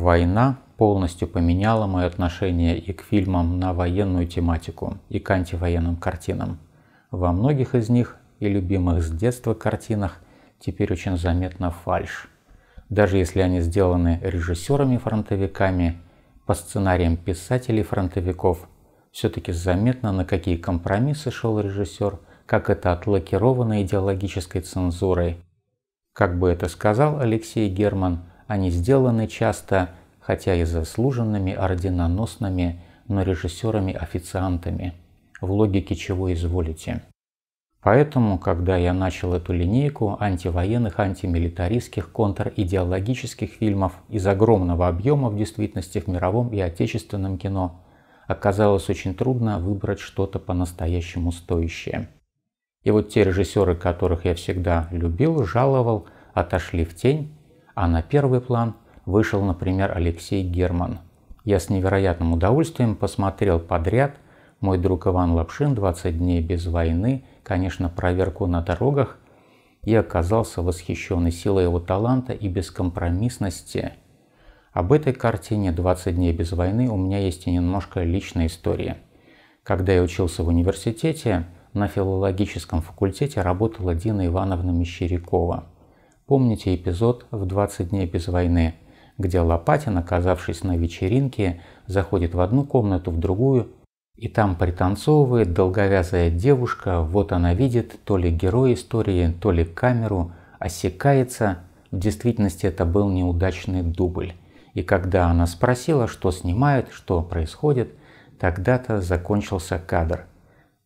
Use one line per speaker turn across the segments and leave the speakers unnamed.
Война полностью поменяла мое отношение и к фильмам на военную тематику, и к антивоенным картинам. Во многих из них и любимых с детства картинах теперь очень заметна фальш. Даже если они сделаны режиссерами-фронтовиками, по сценариям писателей-фронтовиков, все-таки заметно, на какие компромиссы шел режиссер, как это отлакировано идеологической цензурой. Как бы это сказал Алексей Герман – они сделаны часто, хотя и заслуженными орденоносными, но режиссерами-официантами, в логике «чего изволите». Поэтому, когда я начал эту линейку антивоенных, антимилитаристских, контр-идеологических фильмов из огромного объема в действительности в мировом и отечественном кино, оказалось очень трудно выбрать что-то по-настоящему стоящее. И вот те режиссеры, которых я всегда любил, жаловал, отошли в тень, а на первый план вышел, например, Алексей Герман. Я с невероятным удовольствием посмотрел подряд «Мой друг Иван Лапшин. 20 дней без войны», конечно, проверку на дорогах, и оказался восхищен силой его таланта и бескомпромиссности. Об этой картине «20 дней без войны» у меня есть и немножко личная история. Когда я учился в университете, на филологическом факультете работала Дина Ивановна Мещерякова – Помните эпизод в «20 дней без войны», где Лопатин, оказавшись на вечеринке, заходит в одну комнату, в другую, и там пританцовывает долговязая девушка, вот она видит то ли герой истории, то ли камеру, осекается. В действительности это был неудачный дубль. И когда она спросила, что снимает, что происходит, тогда-то закончился кадр.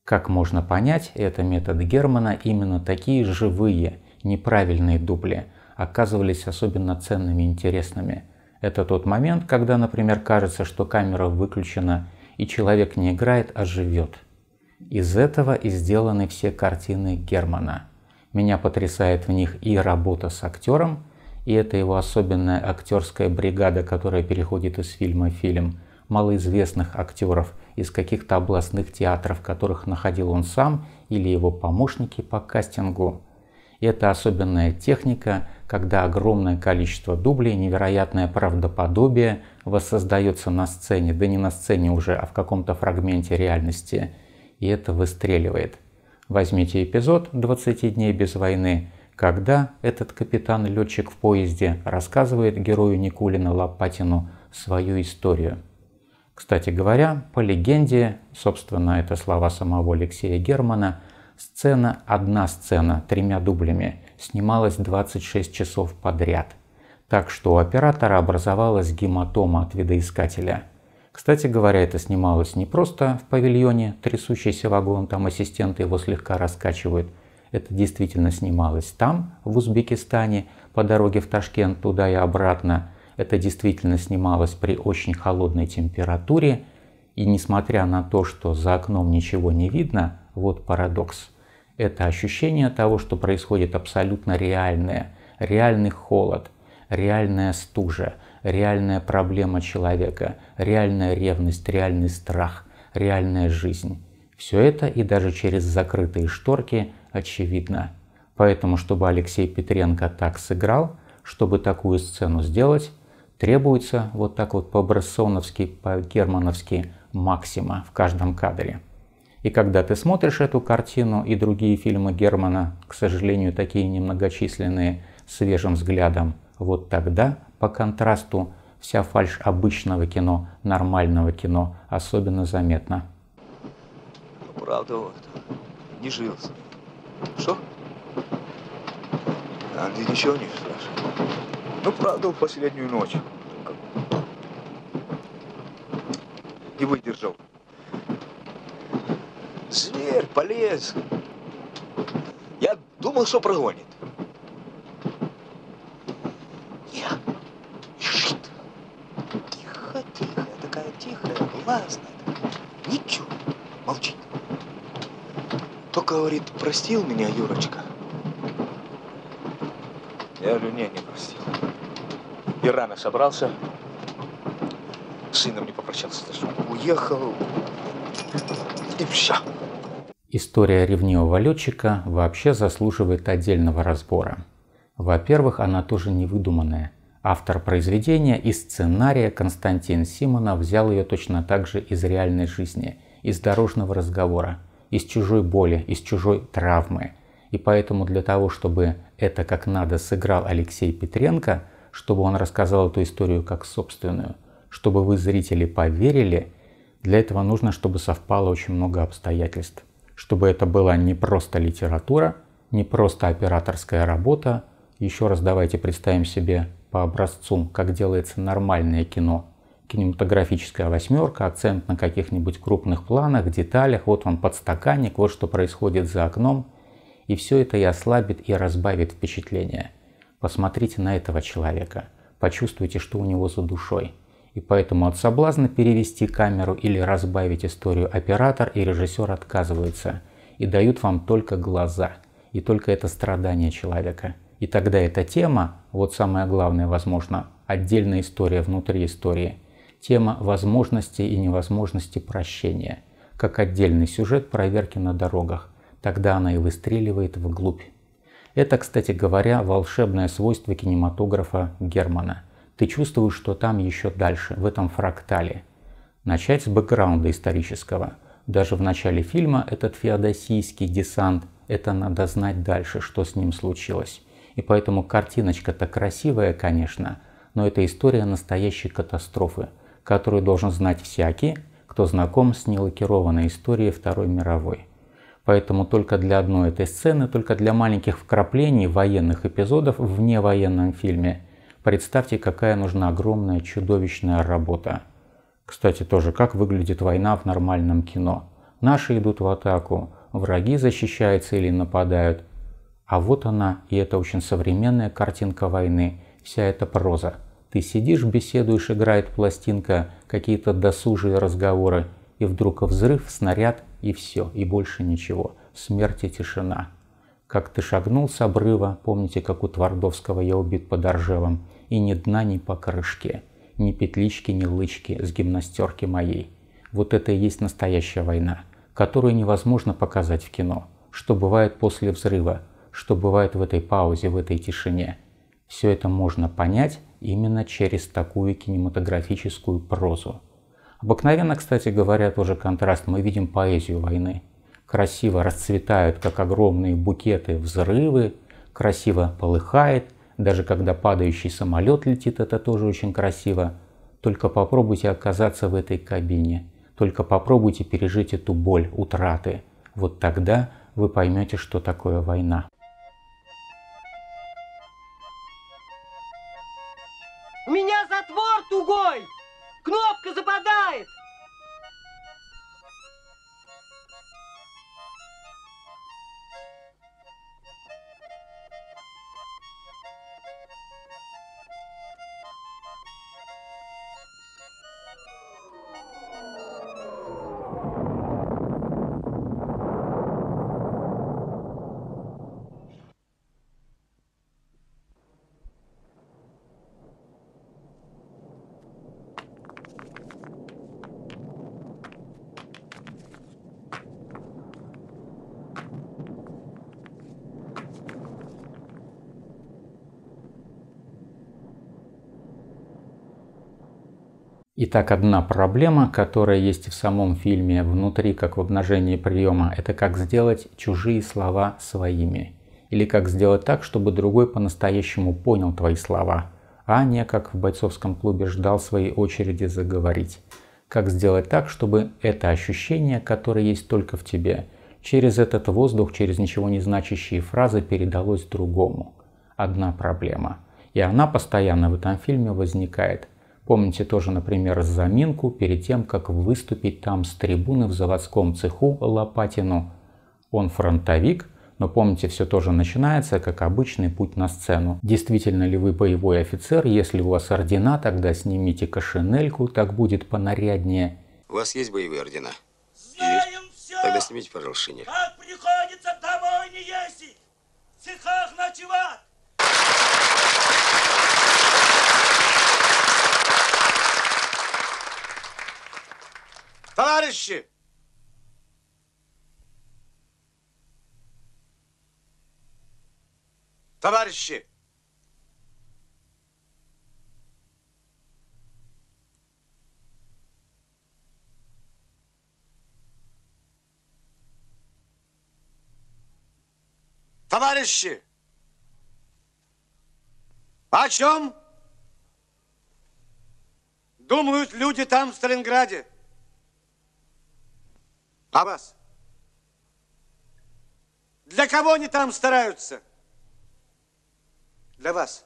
Как можно понять, это метод Германа именно такие живые – неправильные дубли оказывались особенно ценными и интересными. Это тот момент, когда, например, кажется, что камера выключена и человек не играет, а живет. Из этого и сделаны все картины Германа. Меня потрясает в них и работа с актером, и это его особенная актерская бригада, которая переходит из фильма в фильм, малоизвестных актеров из каких-то областных театров, которых находил он сам или его помощники по кастингу – это особенная техника, когда огромное количество дублей, невероятное правдоподобие воссоздается на сцене, да не на сцене уже, а в каком-то фрагменте реальности, и это выстреливает. Возьмите эпизод «20 дней без войны», когда этот капитан-летчик в поезде рассказывает герою Никулина Лопатину свою историю. Кстати говоря, по легенде, собственно, это слова самого Алексея Германа – Сцена, одна сцена, тремя дублями, снималась 26 часов подряд. Так что у оператора образовалась гематома от видоискателя. Кстати говоря, это снималось не просто в павильоне, трясущийся вагон, там ассистенты его слегка раскачивают. Это действительно снималось там, в Узбекистане, по дороге в Ташкент туда и обратно. Это действительно снималось при очень холодной температуре. И несмотря на то, что за окном ничего не видно, вот парадокс. Это ощущение того, что происходит абсолютно реальное. Реальный холод, реальная стужа, реальная проблема человека, реальная ревность, реальный страх, реальная жизнь. Все это и даже через закрытые шторки очевидно. Поэтому, чтобы Алексей Петренко так сыграл, чтобы такую сцену сделать, требуется вот так вот по-брессоновски, по-германовски максима в каждом кадре. И когда ты смотришь эту картину и другие фильмы Германа, к сожалению, такие немногочисленные, свежим взглядом, вот тогда, по контрасту, вся фальш обычного кино, нормального кино, особенно заметна. Правда, вот, не жился. Что? А ты ничего не спрашивал? Ну, правда, в последнюю ночь. Не выдержал. Зверь полез. Я думал, что прогонит. Нет, бежит. Тихо, тихо, такая тихая, властная. Ничего, молчит. Только говорит, простил меня, Юрочка. Я говорю, не, не простил. И рано собрался, с сыном не попрощался даже. Уехал и все. История ревнивого летчика вообще заслуживает отдельного разбора. Во-первых, она тоже не выдуманная. Автор произведения и сценария Константин Симонов взял ее точно так же из реальной жизни, из дорожного разговора, из чужой боли, из чужой травмы. И поэтому для того, чтобы это как надо сыграл Алексей Петренко, чтобы он рассказал эту историю как собственную, чтобы вы, зрители, поверили, для этого нужно, чтобы совпало очень много обстоятельств. Чтобы это была не просто литература, не просто операторская работа. Еще раз давайте представим себе по образцу, как делается нормальное кино. Кинематографическая восьмерка, акцент на каких-нибудь крупных планах, деталях, вот вам подстаканник, вот что происходит за окном. И все это и ослабит, и разбавит впечатление. Посмотрите на этого человека, почувствуйте, что у него за душой – и поэтому от соблазна перевести камеру или разбавить историю оператор и режиссер отказываются и дают вам только глаза, и только это страдание человека. И тогда эта тема, вот самое главное, возможно, отдельная история внутри истории, тема возможности и невозможности прощения, как отдельный сюжет проверки на дорогах, тогда она и выстреливает вглубь. Это, кстати говоря, волшебное свойство кинематографа Германа – ты чувствуешь, что там еще дальше, в этом фрактале. Начать с бэкграунда исторического. Даже в начале фильма этот феодосийский десант, это надо знать дальше, что с ним случилось. И поэтому картиночка-то красивая, конечно, но это история настоящей катастрофы, которую должен знать всякий, кто знаком с нелакированной историей Второй мировой. Поэтому только для одной этой сцены, только для маленьких вкраплений военных эпизодов в невоенном фильме – Представьте, какая нужна огромная чудовищная работа. Кстати, тоже, как выглядит война в нормальном кино. Наши идут в атаку, враги защищаются или нападают. А вот она, и это очень современная картинка войны, вся эта проза. Ты сидишь, беседуешь, играет пластинка, какие-то досужие разговоры, и вдруг взрыв, снаряд, и все, и больше ничего. Смерть и тишина. Как ты шагнул с обрыва, помните, как у Твардовского я убит под Оржевом, и ни дна, ни покрышки, ни петлички, ни лычки с гимнастерки моей. Вот это и есть настоящая война, которую невозможно показать в кино, что бывает после взрыва, что бывает в этой паузе, в этой тишине. Все это можно понять именно через такую кинематографическую прозу. Обыкновенно, кстати говоря, тоже контраст, мы видим поэзию войны. Красиво расцветают, как огромные букеты, взрывы, красиво полыхает, даже когда падающий самолет летит, это тоже очень красиво. Только попробуйте оказаться в этой кабине. Только попробуйте пережить эту боль, утраты. Вот тогда вы поймете, что такое война. У Меня затвор тугой! Кнопка западает! you Итак, одна проблема, которая есть в самом фильме внутри, как в обнажении приема, это как сделать чужие слова своими. Или как сделать так, чтобы другой по-настоящему понял твои слова, а не как в бойцовском клубе ждал своей очереди заговорить. Как сделать так, чтобы это ощущение, которое есть только в тебе, через этот воздух, через ничего не значащие фразы передалось другому. Одна проблема. И она постоянно в этом фильме возникает – Помните тоже, например, заминку перед тем, как выступить там с трибуны в заводском цеху Лопатину. Он фронтовик, но помните, все тоже начинается, как обычный путь на сцену. Действительно ли вы боевой офицер? Если у вас ордена, тогда снимите кошенельку, так будет понаряднее. У вас есть боевые ордена? Знаем есть. Все. Тогда снимите, пожалуйста, шинель. Как приходится домой не ездить, в цехах ночевать. товарищи! Товарищи! Товарищи! О чем думают люди там, в Сталинграде? А вас? Для кого они там стараются? Для вас.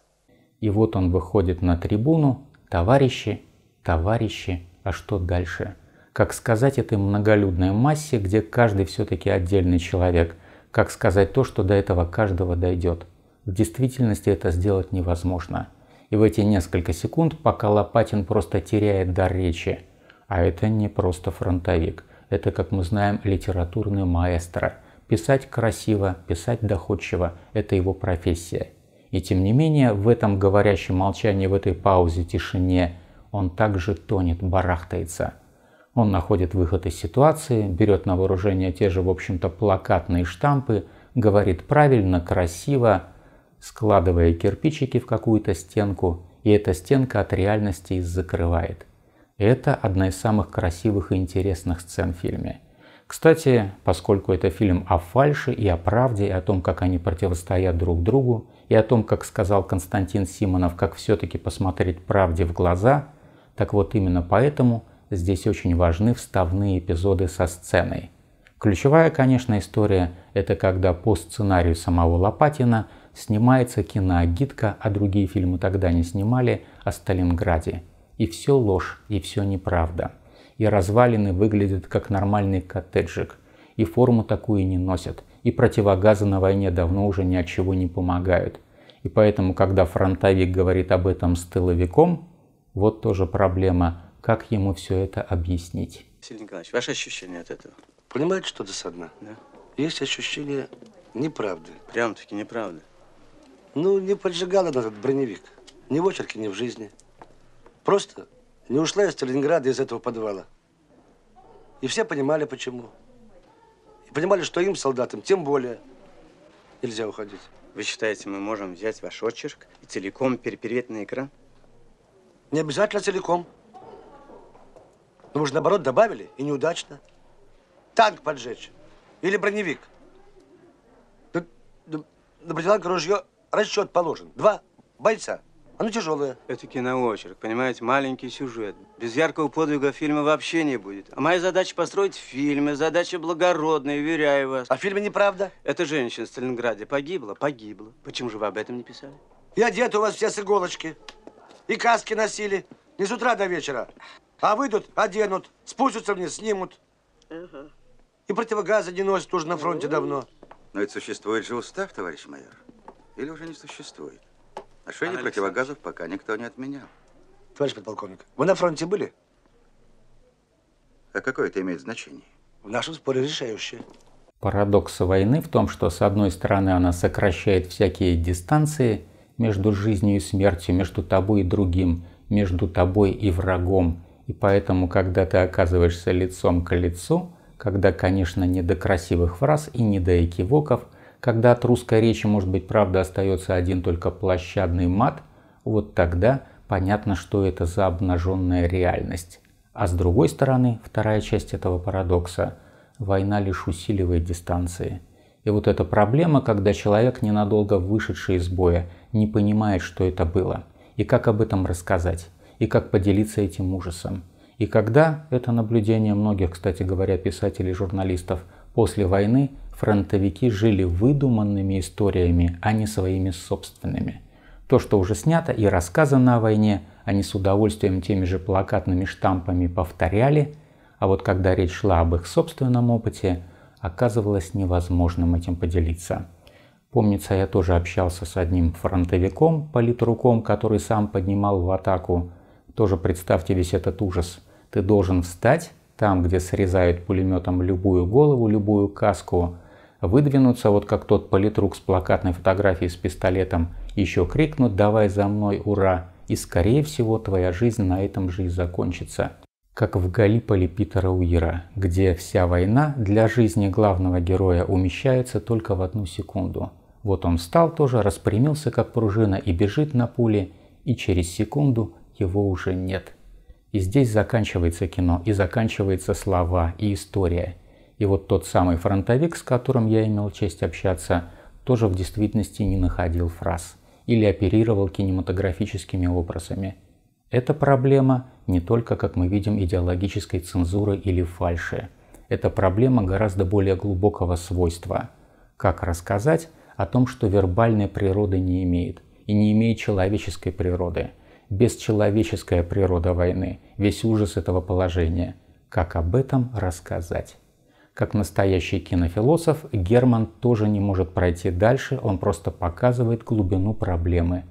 И вот он выходит на трибуну. Товарищи, товарищи, а что дальше? Как сказать этой многолюдной массе, где каждый все-таки отдельный человек? Как сказать то, что до этого каждого дойдет? В действительности это сделать невозможно. И в эти несколько секунд, пока Лопатин просто теряет дар речи, а это не просто фронтовик. – это, как мы знаем, литературный маэстро. Писать красиво, писать доходчиво – это его профессия. И тем не менее, в этом говорящем молчании, в этой паузе, тишине, он также тонет, барахтается. Он находит выход из ситуации, берет на вооружение те же, в общем-то, плакатные штампы, говорит правильно, красиво, складывая кирпичики в какую-то стенку, и эта стенка от реальности их закрывает – это одна из самых красивых и интересных сцен в фильме. Кстати, поскольку это фильм о фальше и о правде, и о том, как они противостоят друг другу, и о том, как сказал Константин Симонов, как все-таки посмотреть правде в глаза, так вот именно поэтому здесь очень важны вставные эпизоды со сценой. Ключевая, конечно, история – это когда по сценарию самого Лопатина снимается киноагитка, а другие фильмы тогда не снимали, о Сталинграде – и все ложь, и все неправда. И развалины выглядят как нормальный коттеджик. И форму такую не носят. И противогазы на войне давно уже ни от чего не помогают. И поэтому, когда фронтовик говорит об этом с тыловиком, вот тоже проблема, как ему все это объяснить. Сергей Николаевич, ваши ощущения от этого? Понимаете, что досадно? Да. Есть ощущение неправды. Прям-таки неправды. Ну, не поджигал этот броневик. Ни в очерке, ни в жизни. Просто не ушла из Сталинграда из этого подвала. И все понимали, почему. И понимали, что им, солдатам, тем более нельзя уходить. Вы считаете, мы можем взять ваш очерк и целиком перепереть на экран? Не обязательно целиком. Но мы же, наоборот, добавили, и неудачно. Танк поджечь. Или броневик. На, на, на ружье расчет положен. Два бойца. Оно тяжелое. Это киноочерк, понимаете, маленький сюжет. Без яркого подвига фильма вообще не будет. А моя задача построить фильм. фильмы, задача благородная, уверяю вас. А в фильме неправда? Эта женщина в Сталинграде погибла? Погибла. Почему же вы об этом не писали? И одеты у вас все с иголочки. И каски носили. Не с утра до вечера. А выйдут, оденут, спустятся вниз, снимут. И противогазы не носят уже на фронте давно. Но ведь существует же устав, товарищ майор. Или уже не существует? Шире противогазов пока никто не отменял. Товарищ подполковник, вы на фронте были? А какое это имеет значение? В нашем споре решающее. Парадокс войны в том, что с одной стороны она сокращает всякие дистанции между жизнью и смертью, между тобой и другим, между тобой и врагом. И поэтому, когда ты оказываешься лицом к лицу, когда, конечно, не до красивых фраз и не до экивоков – когда от русской речи, может быть, правда остается один только площадный мат, вот тогда понятно, что это за обнаженная реальность. А с другой стороны, вторая часть этого парадокса – война лишь усиливает дистанции. И вот эта проблема, когда человек, ненадолго вышедший из боя, не понимает, что это было, и как об этом рассказать, и как поделиться этим ужасом. И когда, это наблюдение многих, кстати говоря, писателей и журналистов, после войны – фронтовики жили выдуманными историями, а не своими собственными. То, что уже снято и рассказано о войне, они с удовольствием теми же плакатными штампами повторяли, а вот когда речь шла об их собственном опыте, оказывалось невозможным этим поделиться. Помнится, я тоже общался с одним фронтовиком, политруком, который сам поднимал в атаку. Тоже представьте весь этот ужас. Ты должен встать там, где срезают пулеметом любую голову, любую каску, выдвинутся, вот как тот политрук с плакатной фотографией с пистолетом, еще крикнут «давай за мной, ура!» и, скорее всего, твоя жизнь на этом же и закончится. Как в Галиполе Питера Уира, где вся война для жизни главного героя умещается только в одну секунду. Вот он встал тоже, распрямился как пружина и бежит на пуле, и через секунду его уже нет. И здесь заканчивается кино, и заканчивается слова, и история – и вот тот самый фронтовик, с которым я имел честь общаться, тоже в действительности не находил фраз или оперировал кинематографическими образами. Это проблема не только, как мы видим, идеологической цензуры или фальши. Это проблема гораздо более глубокого свойства. Как рассказать о том, что вербальной природы не имеет и не имеет человеческой природы? Бесчеловеческая природа войны, весь ужас этого положения. Как об этом рассказать? Как настоящий кинофилософ, Герман тоже не может пройти дальше, он просто показывает глубину проблемы.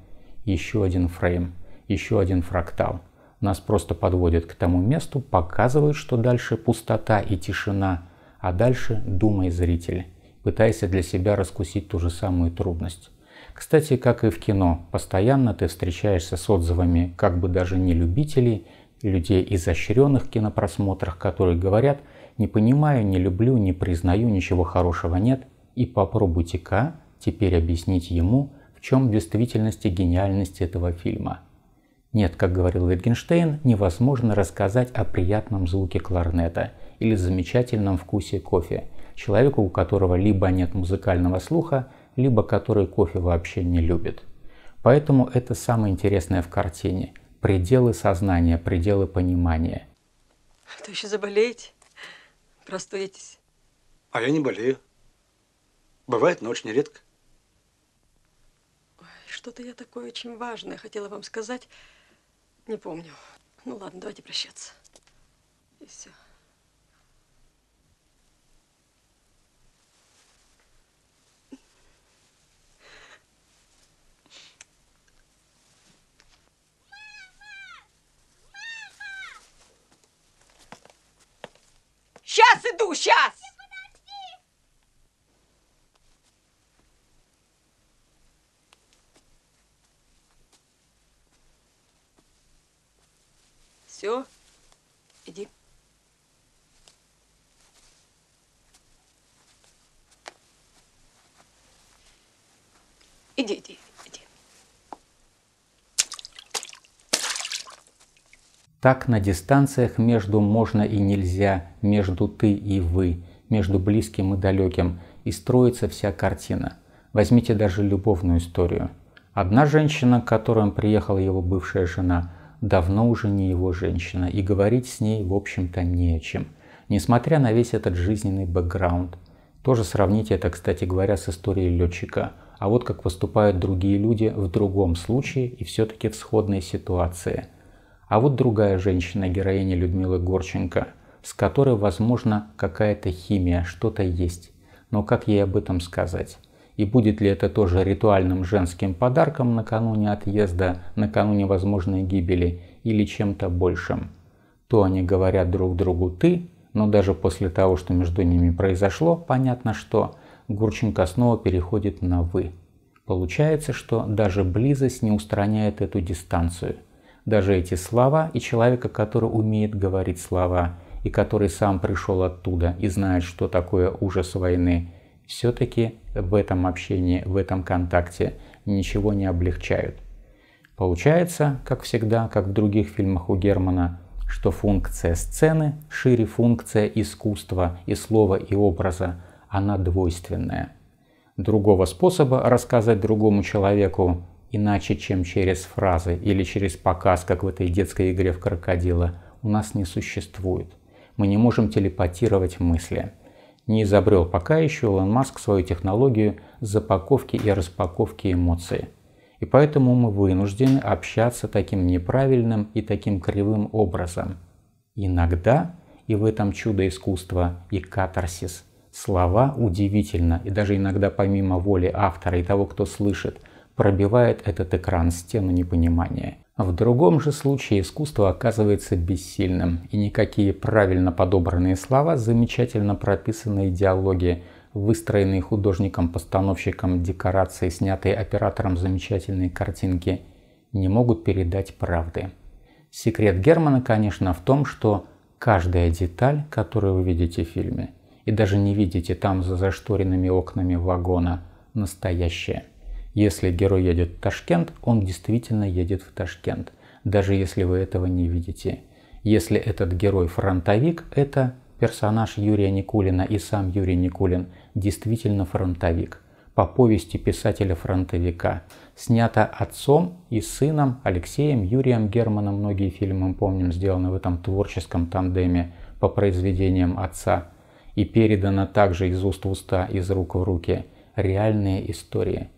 Еще один фрейм, еще один фрактал. Нас просто подводят к тому месту, показывают, что дальше пустота и тишина, а дальше думай зритель, пытаясь для себя раскусить ту же самую трудность. Кстати, как и в кино, постоянно ты встречаешься с отзывами как бы даже не любителей, людей изощренных в кинопросмотрах, которые говорят «не понимаю, не люблю, не признаю, ничего хорошего нет» и попробуйте-ка теперь объяснить ему, в чем действительность и гениальность этого фильма. Нет, как говорил Wittgenstein, невозможно рассказать о приятном звуке кларнета или замечательном вкусе кофе, человеку, у которого либо нет музыкального слуха, либо который кофе вообще не любит. Поэтому это самое интересное в картине – пределы сознания, пределы понимания. А еще заболеете, простудитесь. А я не болею. Бывает, но очень редко. Что-то я такое очень важное хотела вам сказать. Не помню. Ну ладно, давайте прощаться. И все. иду, сейчас! Все, иди. Иди, иди. Так на дистанциях между можно и нельзя, между ты и вы, между близким и далеким, и строится вся картина. Возьмите даже любовную историю. Одна женщина, к которой приехала его бывшая жена, давно уже не его женщина, и говорить с ней, в общем-то, не о чем. Несмотря на весь этот жизненный бэкграунд. Тоже сравните это, кстати говоря, с историей летчика. А вот как поступают другие люди в другом случае и все-таки в сходной ситуации – а вот другая женщина, героиня Людмилы Горченко, с которой, возможно, какая-то химия, что-то есть. Но как ей об этом сказать? И будет ли это тоже ритуальным женским подарком накануне отъезда, накануне возможной гибели или чем-то большим? То они говорят друг другу «ты», но даже после того, что между ними произошло, понятно, что Гурченко снова переходит на «вы». Получается, что даже близость не устраняет эту дистанцию – даже эти слова и человека, который умеет говорить слова, и который сам пришел оттуда и знает, что такое ужас войны, все-таки в этом общении, в этом контакте ничего не облегчают. Получается, как всегда, как в других фильмах у Германа, что функция сцены шире функция искусства и слова и образа, она двойственная. Другого способа рассказать другому человеку Иначе, чем через фразы или через показ, как в этой детской игре в крокодила, у нас не существует. Мы не можем телепатировать мысли. Не изобрел пока еще Илон Маск свою технологию запаковки и распаковки эмоций. И поэтому мы вынуждены общаться таким неправильным и таким кривым образом. Иногда, и в этом чудо искусства и катарсис, слова удивительно, и даже иногда помимо воли автора и того, кто слышит, пробивает этот экран стену непонимания. В другом же случае искусство оказывается бессильным, и никакие правильно подобранные слова, замечательно прописанные диалоги, выстроенные художником-постановщиком декорации, снятые оператором замечательные картинки, не могут передать правды. Секрет Германа, конечно, в том, что каждая деталь, которую вы видите в фильме, и даже не видите там за зашторенными окнами вагона, настоящая – если герой едет в Ташкент, он действительно едет в Ташкент, даже если вы этого не видите. Если этот герой фронтовик, это персонаж Юрия Никулина и сам Юрий Никулин действительно фронтовик. По повести писателя-фронтовика. Снято отцом и сыном Алексеем Юрием Германом. Многие фильмы, мы помним, сделаны в этом творческом тандеме по произведениям отца. И передано также из уст в уста, из рук в руки. Реальные истории –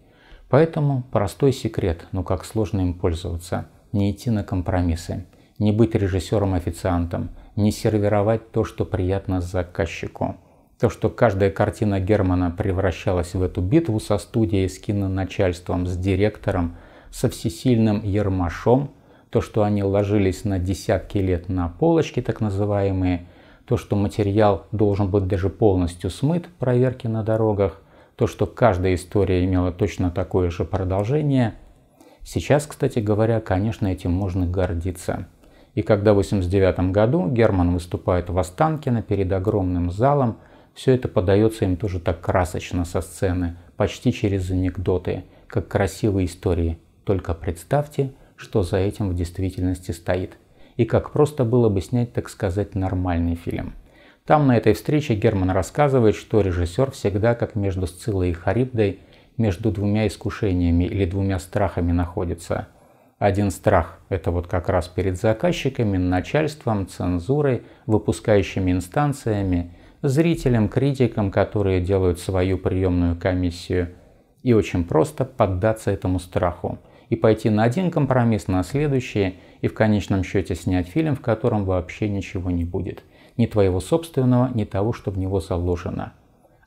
Поэтому простой секрет, но как сложно им пользоваться. Не идти на компромиссы, не быть режиссером-официантом, не сервировать то, что приятно заказчику. То, что каждая картина Германа превращалась в эту битву со студией, с киноначальством, с директором, со всесильным Ермашом, то, что они ложились на десятки лет на полочки так называемые, то, что материал должен быть даже полностью смыт проверки на дорогах – то, что каждая история имела точно такое же продолжение. Сейчас, кстати говоря, конечно, этим можно гордиться. И когда в 1989 году Герман выступает в Останкино перед огромным залом, все это подается им тоже так красочно со сцены, почти через анекдоты, как красивые истории. Только представьте, что за этим в действительности стоит. И как просто было бы снять, так сказать, нормальный фильм. Там на этой встрече Герман рассказывает, что режиссер всегда как между Сциллой и Харибдой, между двумя искушениями или двумя страхами находится. Один страх – это вот как раз перед заказчиками, начальством, цензурой, выпускающими инстанциями, зрителям, критикам, которые делают свою приемную комиссию. И очень просто поддаться этому страху и пойти на один компромисс, на следующий, и в конечном счете снять фильм, в котором вообще ничего не будет – ни твоего собственного, ни того, что в него заложено.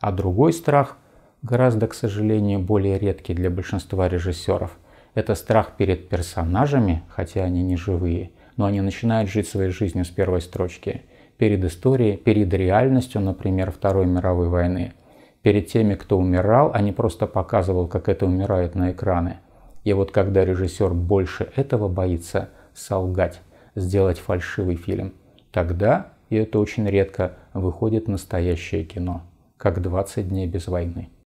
А другой страх, гораздо, к сожалению, более редкий для большинства режиссеров, это страх перед персонажами, хотя они не живые, но они начинают жить своей жизнью с первой строчки, перед историей, перед реальностью, например, Второй мировой войны, перед теми, кто умирал, а не просто показывал, как это умирает на экраны. И вот когда режиссер больше этого боится солгать, сделать фальшивый фильм, тогда и это очень редко, выходит настоящее кино, как «20 дней без войны».